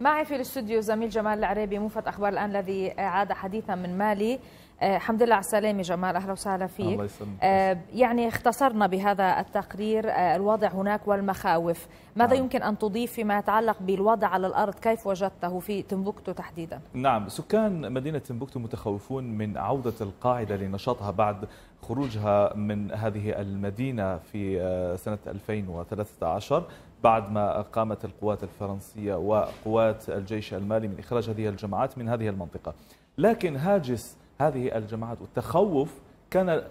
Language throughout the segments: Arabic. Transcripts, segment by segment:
معي في الاستوديو زميل جمال العريبي موفد اخبار الان الذي عاد حديثا من مالي آه، الحمد لله على السلامه جمال اهلا وسهلا فيك الله يسلمك آه، يعني اختصرنا بهذا التقرير آه، الوضع هناك والمخاوف ماذا نعم. يمكن ان تضيف فيما يتعلق بالوضع على الارض كيف وجدته في تمبوكتو تحديدا نعم سكان مدينه تمبوكتو متخوفون من عوده القاعده لنشاطها بعد خروجها من هذه المدينة في آه، سنة 2013 بعد ما قامت القوات الفرنسية وقوات الجيش المالي من إخراج هذه الجماعات من هذه المنطقة لكن هاجس هذه الجماعات والتخوف كان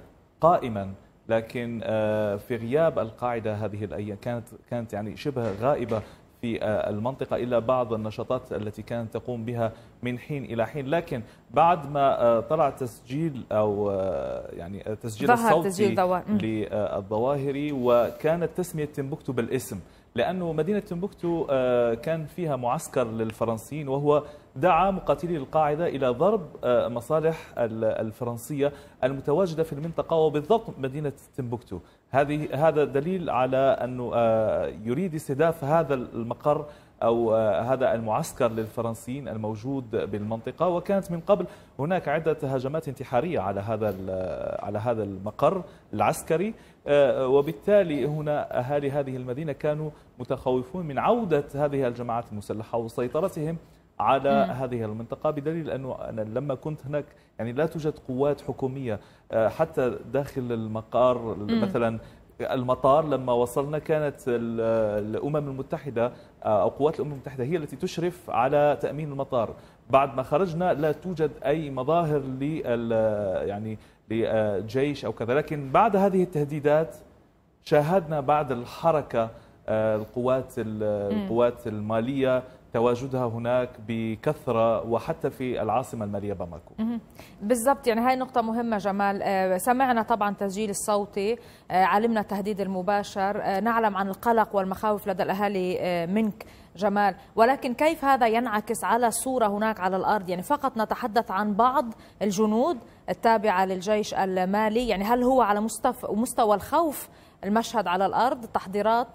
قائما لكن آه، في غياب القاعدة هذه الأيام كانت كانت يعني شبه غائبة في آه، المنطقة إلا بعض النشاطات التي كانت تقوم بها من حين إلى حين لكن بعد ما آه، طلع تسجيل أو آه، يعني تسجيل الصوتي للظواهري وكانت تسمية تنبكتو بالاسم لأنه مدينة تمبكتو آه، كان فيها معسكر للفرنسيين وهو دعا مقاتلي القاعدة إلى ضرب آه، مصالح الفرنسية المتواجدة في المنطقة وبالضبط مدينة تمبكتو هذه هذا دليل على أنه آه، يريد استهداف هذا المقر أو آه، هذا المعسكر للفرنسيين الموجود بالمنطقة وكانت من قبل هناك عدة هجمات انتحارية على هذا آه، على هذا المقر العسكري آه، وبالتالي هنا أهالي هذه المدينة كانوا متخوفون من عودة هذه الجماعات المسلحة وسيطرتهم على هذه المنطقة بدليل أنه أنا لما كنت هناك يعني لا توجد قوات حكومية حتى داخل المقار مثلا المطار لما وصلنا كانت الأمم المتحدة آه، أو قوات الأمم المتحدة هي التي تشرف على تأمين المطار بعد ما خرجنا لا توجد أي مظاهر لل يعني لجيش أو كذا لكن بعد هذه التهديدات شاهدنا بعد الحركة آه، القوات القوات المالية تواجدها هناك بكثرة وحتى في العاصمة المالية باماكو بالضبط يعني هاي نقطة مهمة جمال آه، سمعنا طبعا تسجيل الصوتي آه، علمنا التهديد المباشر آه، نعلم عن القلق والمخاوف لدى الأهالي منك جمال ولكن كيف هذا ينعكس على الصورة هناك على الأرض يعني فقط نتحدث عن بعض الجنود التابعة للجيش المالي يعني هل هو على مستوى الخوف المشهد على الأرض تحضيرات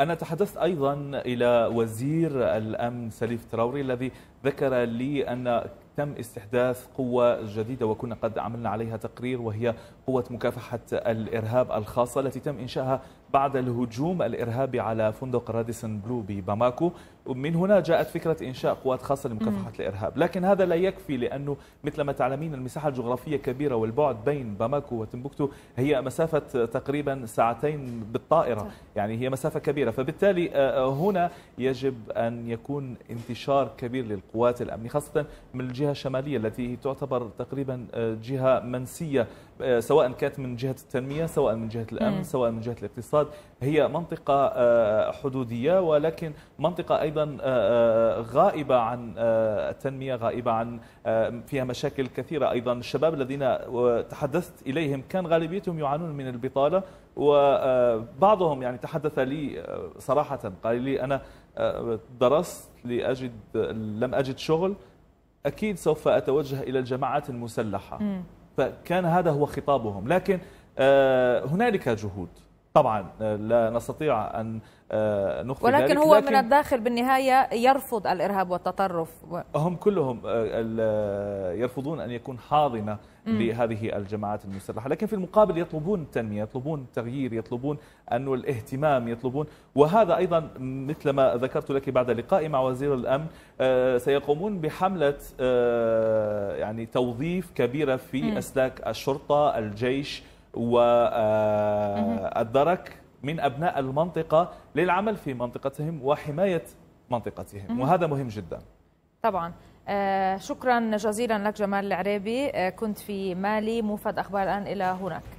أنا تحدثت أيضا إلى وزير الأمن سليف تراوري الذي ذكر لي أن تم استحداث قوة جديدة وكنا قد عملنا عليها تقرير وهي قوة مكافحة الإرهاب الخاصة التي تم إنشائها بعد الهجوم الإرهابي على فندق راديسون بلو بباماكو ومن هنا جاءت فكرة إنشاء قوات خاصة لمكافحة الإرهاب لكن هذا لا يكفي لأنه مثل ما تعلمين المساحة الجغرافية كبيرة والبعد بين باماكو وتمبكتو هي مسافة تقريبا ساعتين بالطائرة يعني هي مسافة كبيرة فبالتالي آه، آه، هنا يجب أن يكون انتشار كبير للقوات الأمنية خاصة من الجهة الجهة الشمالية التي تعتبر تقريبا آه، جهة منسية آه، سواء كانت من جهة التنمية سواء من جهة الأمن سواء من جهة الاقتصاد هي منطقة آه، حدودية ولكن منطقة أيضا غائبة عن التنمية غائبة عن فيها مشاكل كثيرة أيضا الشباب الذين تحدثت إليهم كان غالبيتهم يعانون من البطالة وبعضهم يعني تحدث لي صراحة قال لي أنا درست لأجد لم أجد شغل أكيد سوف أتوجه إلى الجماعات المسلحة فكان هذا هو خطابهم لكن آه، هنالك جهود طبعا آه، لا نستطيع ان آه، نخفي ولكن ذلك هو لكن من الداخل بالنهايه يرفض الارهاب والتطرف هم كلهم آه، يرفضون ان يكون حاضنه لهذه الجماعات المسلحه لكن في المقابل يطلبون التنميه يطلبون التغيير يطلبون انه الاهتمام يطلبون وهذا ايضا مثل ما ذكرت لك بعد لقائي مع وزير الامن سيقومون بحمله يعني توظيف كبيره في اسلاك الشرطه الجيش والدرك من أبناء المنطقة للعمل في منطقتهم وحماية منطقتهم وهذا مهم جدا طبعا آه، شكرا جزيلا لك جمال العريبي آه، كنت في مالي موفد أخبار الآن إلى هناك